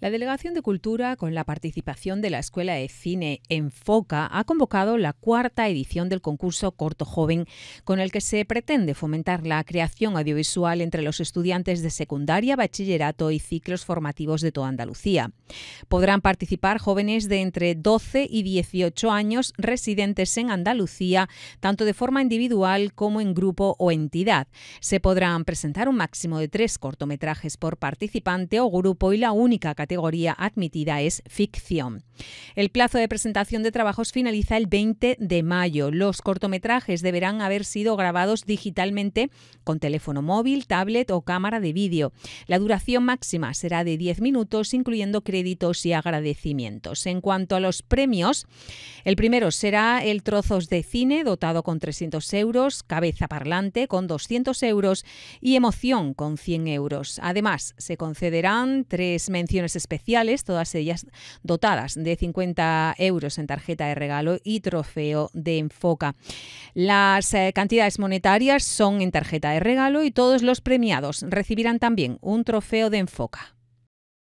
La Delegación de Cultura, con la participación de la Escuela de Cine Enfoca, ha convocado la cuarta edición del concurso Corto Joven, con el que se pretende fomentar la creación audiovisual entre los estudiantes de secundaria, bachillerato y ciclos formativos de toda Andalucía. Podrán participar jóvenes de entre 12 y 18 años residentes en Andalucía, tanto de forma individual como en grupo o entidad. Se podrán presentar un máximo de tres cortometrajes por participante o grupo y la única categoría categoría admitida es ficción. El plazo de presentación de trabajos finaliza el 20 de mayo. Los cortometrajes deberán haber sido grabados digitalmente con teléfono móvil, tablet o cámara de vídeo. La duración máxima será de 10 minutos, incluyendo créditos y agradecimientos. En cuanto a los premios, el primero será el Trozos de Cine, dotado con 300 euros, Cabeza Parlante con 200 euros y Emoción con 100 euros. Además, se concederán tres menciones especiales, todas ellas dotadas de de 50 euros en tarjeta de regalo y trofeo de Enfoca. Las eh, cantidades monetarias son en tarjeta de regalo y todos los premiados recibirán también un trofeo de Enfoca.